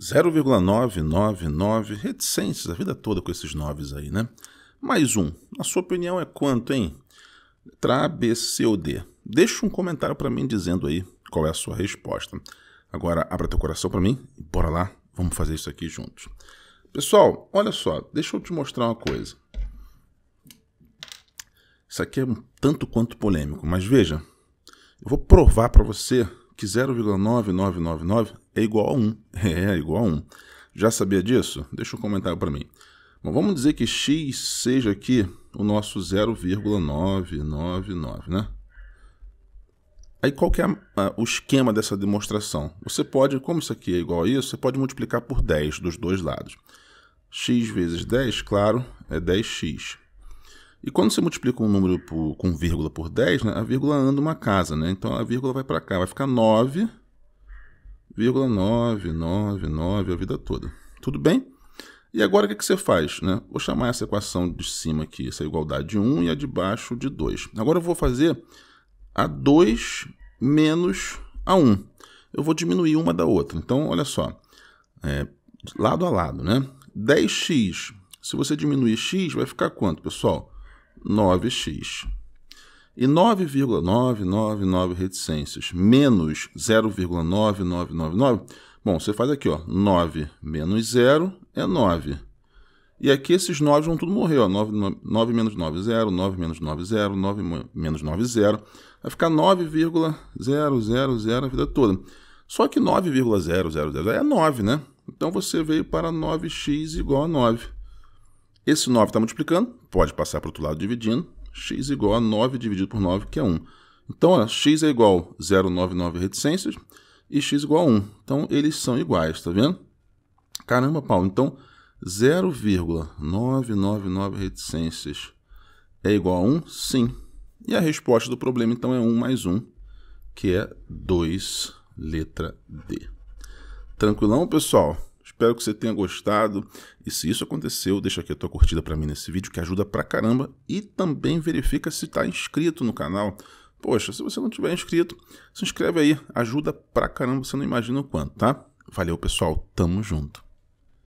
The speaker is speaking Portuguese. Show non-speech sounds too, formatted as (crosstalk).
0,999, reticências a vida toda com esses noves aí, né? Mais um. Na sua opinião é quanto, hein? Letra A, B, C ou D? Deixa um comentário para mim dizendo aí qual é a sua resposta. Agora, abra teu coração para mim e bora lá, vamos fazer isso aqui juntos. Pessoal, olha só, deixa eu te mostrar uma coisa. Isso aqui é um tanto quanto polêmico, mas veja, eu vou provar para você que 0,9999 é igual a 1. (laughs) É, é igual a 1. Já sabia disso? Deixa um comentário para mim. Bom, vamos dizer que x seja aqui o nosso 0,999, né? Aí qual que é o esquema dessa demonstração? Você pode, como isso aqui é igual a isso, você pode multiplicar por 10 dos dois lados. x vezes 10, claro, é 10x. E quando você multiplica um número por, com vírgula por 10, né, a vírgula anda uma casa, né? Então a vírgula vai para cá, vai ficar 9,999 a vida toda. Tudo bem? E agora o que, é que você faz? Né? Vou chamar essa equação de cima aqui, essa igualdade de 1 e a de baixo de 2. Agora eu vou fazer a 2 menos a 1. Eu vou diminuir uma da outra. Então, olha só, é, lado a lado, né? 10x, se você diminuir x, vai ficar quanto, pessoal? 9x. E 9,999 reticências menos 0,9999. Bom, você faz aqui, ó, 9 menos 0 é 9. E aqui esses 9 vão tudo morrer, ó, 9, 9 menos 9, 0, 9 menos 9, 0, 9 menos 9, 0. Vai ficar 9,000 a vida toda. Só que 9,000 é 9, né? Então você veio para 9x igual a 9. Esse 9 está multiplicando, pode passar para o outro lado dividindo. x igual a 9 dividido por 9, que é 1. Então, ó, x é igual a 0,99 reticências e x igual a 1. Então, eles são iguais, está vendo? Caramba, Paulo, então 0,999 reticências é igual a 1? Sim. E a resposta do problema, então, é 1 mais 1, que é 2, letra D. Tranquilão, pessoal? Espero que você tenha gostado. E se isso aconteceu, deixa aqui a tua curtida para mim nesse vídeo, que ajuda pra caramba. E também verifica se está inscrito no canal. Poxa, se você não tiver inscrito, se inscreve aí. Ajuda pra caramba, você não imagina o quanto, tá? Valeu, pessoal. Tamo junto.